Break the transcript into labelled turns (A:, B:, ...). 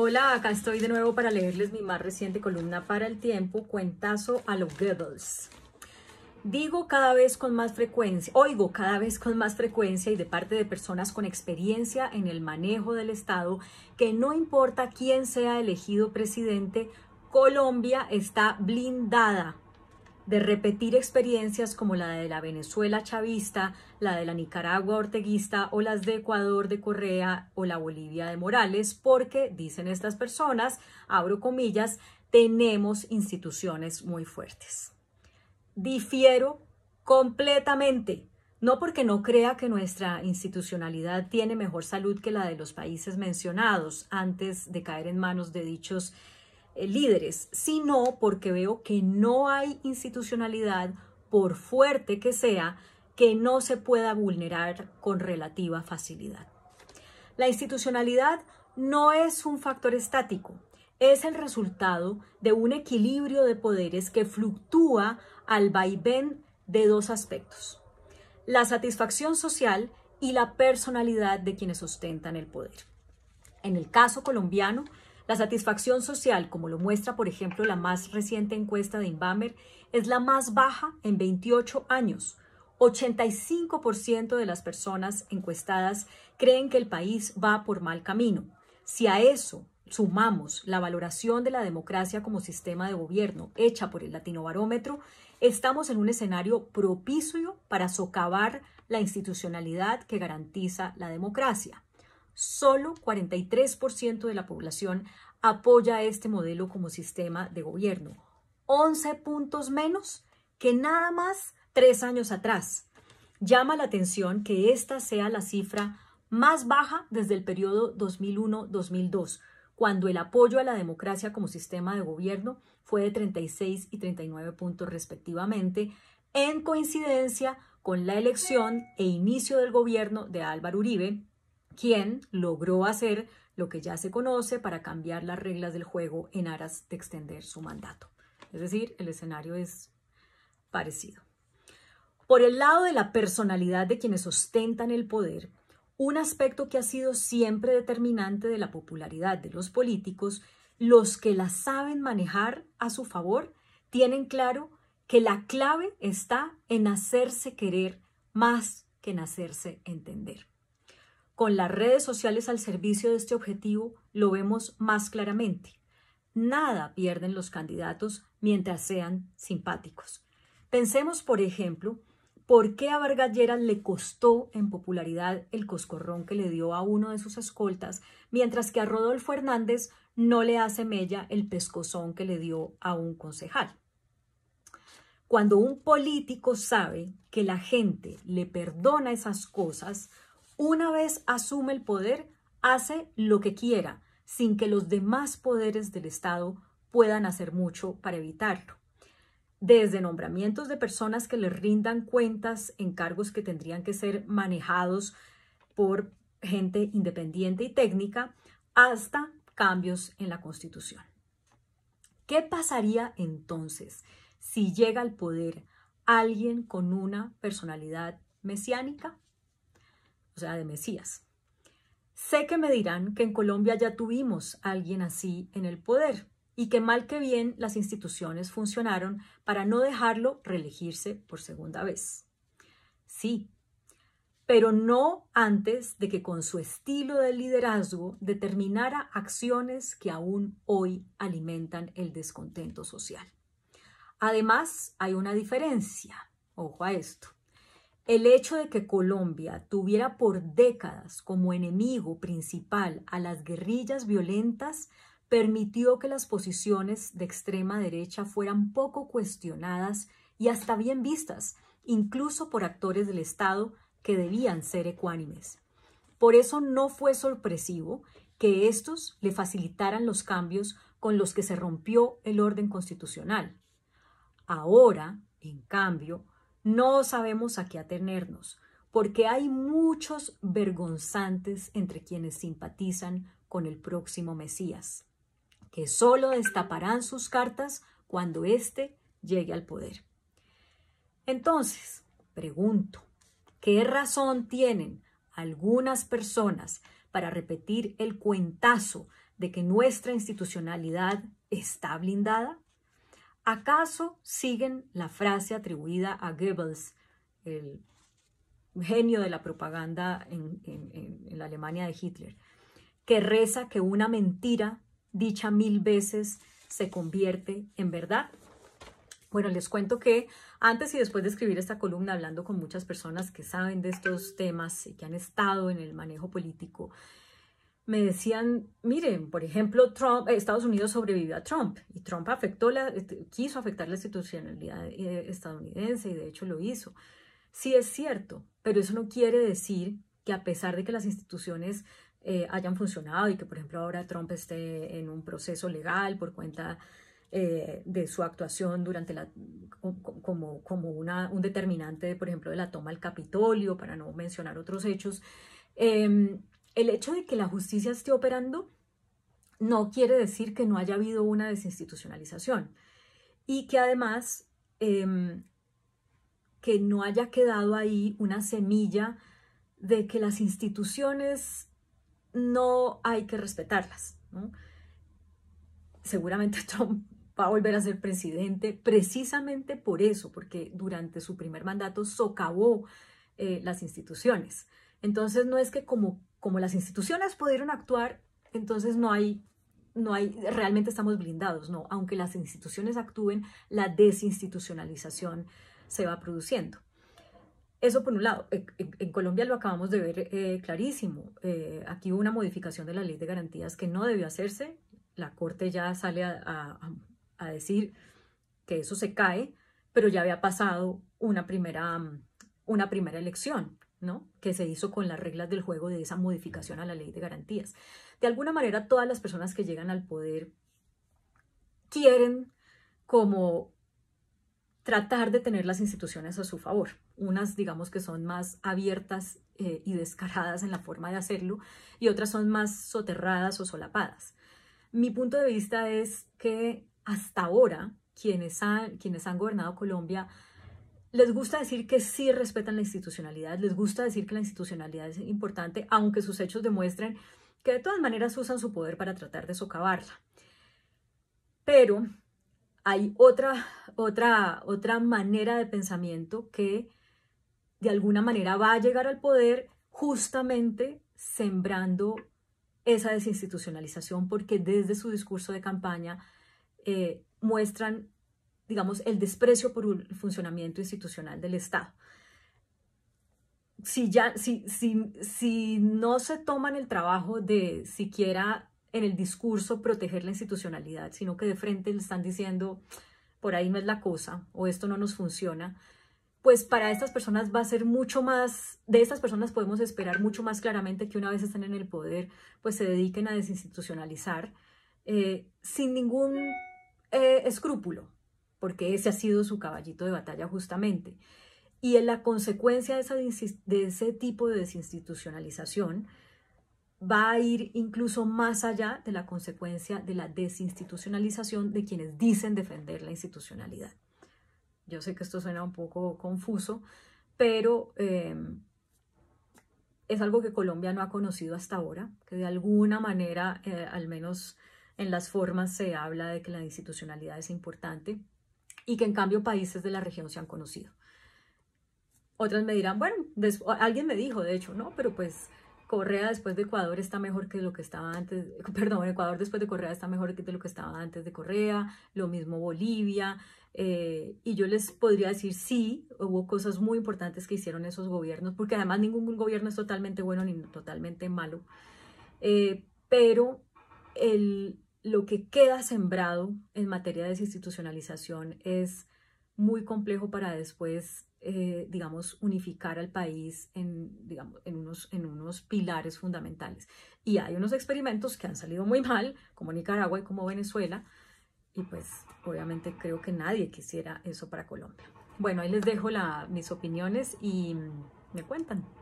A: Hola, acá estoy de nuevo para leerles mi más reciente columna para el tiempo, Cuentazo a los Goebbels. Digo cada vez con más frecuencia, oigo cada vez con más frecuencia y de parte de personas con experiencia en el manejo del Estado que no importa quién sea elegido presidente, Colombia está blindada de repetir experiencias como la de la Venezuela chavista, la de la Nicaragua orteguista o las de Ecuador de Correa o la Bolivia de Morales, porque, dicen estas personas, abro comillas, tenemos instituciones muy fuertes. Difiero completamente. No porque no crea que nuestra institucionalidad tiene mejor salud que la de los países mencionados antes de caer en manos de dichos eh, líderes, sino porque veo que no hay institucionalidad, por fuerte que sea, que no se pueda vulnerar con relativa facilidad. La institucionalidad no es un factor estático, es el resultado de un equilibrio de poderes que fluctúa al vaivén de dos aspectos, la satisfacción social y la personalidad de quienes ostentan el poder. En el caso colombiano, la satisfacción social, como lo muestra por ejemplo la más reciente encuesta de Inbamer, es la más baja en 28 años. 85% de las personas encuestadas creen que el país va por mal camino. Si a eso sumamos la valoración de la democracia como sistema de gobierno hecha por el Latinobarómetro, estamos en un escenario propicio para socavar la institucionalidad que garantiza la democracia. Solo 43% de la población apoya este modelo como sistema de gobierno, 11 puntos menos que nada más tres años atrás. Llama la atención que esta sea la cifra más baja desde el periodo 2001-2002, cuando el apoyo a la democracia como sistema de gobierno fue de 36 y 39 puntos respectivamente, en coincidencia con la elección e inicio del gobierno de Álvaro Uribe, quien logró hacer lo que ya se conoce para cambiar las reglas del juego en aras de extender su mandato. Es decir, el escenario es parecido. Por el lado de la personalidad de quienes ostentan el poder, un aspecto que ha sido siempre determinante de la popularidad de los políticos, los que la saben manejar a su favor tienen claro que la clave está en hacerse querer más que en hacerse entender. Con las redes sociales al servicio de este objetivo lo vemos más claramente. Nada pierden los candidatos mientras sean simpáticos. Pensemos, por ejemplo, por qué a Vargas le costó en popularidad el coscorrón que le dio a uno de sus escoltas, mientras que a Rodolfo Hernández no le hace mella el pescozón que le dio a un concejal. Cuando un político sabe que la gente le perdona esas cosas, una vez asume el poder, hace lo que quiera, sin que los demás poderes del Estado puedan hacer mucho para evitarlo. Desde nombramientos de personas que le rindan cuentas en cargos que tendrían que ser manejados por gente independiente y técnica, hasta cambios en la Constitución. ¿Qué pasaría entonces si llega al poder alguien con una personalidad mesiánica? o sea, de Mesías. Sé que me dirán que en Colombia ya tuvimos a alguien así en el poder y que mal que bien las instituciones funcionaron para no dejarlo reelegirse por segunda vez. Sí, pero no antes de que con su estilo de liderazgo determinara acciones que aún hoy alimentan el descontento social. Además, hay una diferencia, ojo a esto. El hecho de que Colombia tuviera por décadas como enemigo principal a las guerrillas violentas permitió que las posiciones de extrema derecha fueran poco cuestionadas y hasta bien vistas, incluso por actores del Estado que debían ser ecuánimes. Por eso no fue sorpresivo que estos le facilitaran los cambios con los que se rompió el orden constitucional. Ahora, en cambio, no sabemos a qué atenernos, porque hay muchos vergonzantes entre quienes simpatizan con el próximo Mesías, que solo destaparán sus cartas cuando éste llegue al poder. Entonces, pregunto, ¿qué razón tienen algunas personas para repetir el cuentazo de que nuestra institucionalidad está blindada? ¿Acaso siguen la frase atribuida a Goebbels, el genio de la propaganda en, la Alemania de Hitler, que reza que una mentira dicha mil veces se convierte en verdad? Bueno, les cuento que antes y después de escribir esta columna, hablando con muchas personas que saben de estos temas y que han estado en el manejo político, me decían, miren, por ejemplo, Trump, eh, Estados Unidos sobrevivió a Trump y Trump afectó la, eh, quiso afectar la institucionalidad eh, estadounidense y de hecho lo hizo. Sí es cierto, pero eso no quiere decir que a pesar de que las instituciones hayan funcionado y que, por ejemplo, ahora Trump esté en un proceso legal por cuenta de su actuación durante la, como, como una, un determinante, por ejemplo, de la toma al Capitolio, para no mencionar otros hechos, em, el hecho de que la justicia esté operando no quiere decir que no haya habido una desinstitucionalización y que además em, que no haya quedado ahí una semilla de que las instituciones no hay que respetarlas. Seguramente Trump va a volver a ser presidente precisamente por eso, porque durante su primer mandato socavó eh, las instituciones. Entonces no es que como como las instituciones pudieron actuar, entonces no hay, no hay, realmente estamos blindados, no. Aunque las instituciones actúen, la desinstitucionalización se va produciendo. Eso por un lado, en, Colombia lo acabamos de ver eh, clarísimo. Eh, aquí hubo una modificación de la ley de garantías que no debió hacerse. La Corte ya sale a, decir que eso se cae, pero ya había pasado una primera, una primera elección ¿no? que se hizo con las reglas del juego de esa modificación a la ley de garantías. De alguna manera, todas las personas que llegan al poder quieren como tratar de tener las instituciones a su favor. Unas, digamos que son más abiertas eh, y descaradas en la forma de hacerlo y otras son más soterradas o solapadas. Mi punto de vista es que hasta ahora quienes han, quienes han gobernado Colombia les gusta decir que sí respetan la institucionalidad, les gusta decir que la institucionalidad es importante, aunque sus hechos demuestren que de todas maneras usan su poder para tratar de socavarla. Pero hay otra, otra, otra manera de pensamiento que de alguna manera va a llegar al poder justamente sembrando esa desinstitucionalización, porque desde su discurso de campaña eh, muestran digamos, el desprecio por el funcionamiento institucional del Estado. Si, ya, si, si, si no se toman el trabajo de siquiera en el discurso proteger la institucionalidad, sino que de frente le están diciendo, por ahí no es la cosa o esto no nos funciona, pues para estas personas va a ser mucho más, de estas personas podemos esperar mucho más claramente que una vez estén en el poder, pues se dediquen a desinstitucionalizar eh, sin ningún eh, escrúpulo, porque ese ha sido su caballito de batalla justamente. Y en la consecuencia de, ese tipo de desinstitucionalización va a ir incluso más allá de la consecuencia de la desinstitucionalización de quienes dicen defender la institucionalidad. Yo sé que esto suena un poco confuso, pero em, es algo que Colombia no ha conocido hasta ahora, que de alguna manera, eh, al menos en las formas, se habla de que la institucionalidad es importante, y que en cambio países de la región se han conocido. Otras me dirán, bueno, alguien me dijo, de hecho, no, pero pues Correa después de Ecuador está mejor que lo que estaba antes, perdón, Ecuador después de Correa está mejor que de lo que estaba antes de Correa, lo mismo Bolivia, eh, y yo les podría decir sí, hubo cosas muy importantes que hicieron esos gobiernos, porque además ningún gobierno es totalmente bueno ni totalmente malo, eh, pero el, lo que queda sembrado en materia de desinstitucionalización es muy complejo para después, eh, digamos, unificar al país en, unos, pilares fundamentales. Y hay unos experimentos que han salido muy mal, como Nicaragua y como Venezuela, y pues obviamente creo que nadie quisiera eso para Colombia. Bueno, ahí les dejo la, mis opiniones y mm, me cuentan.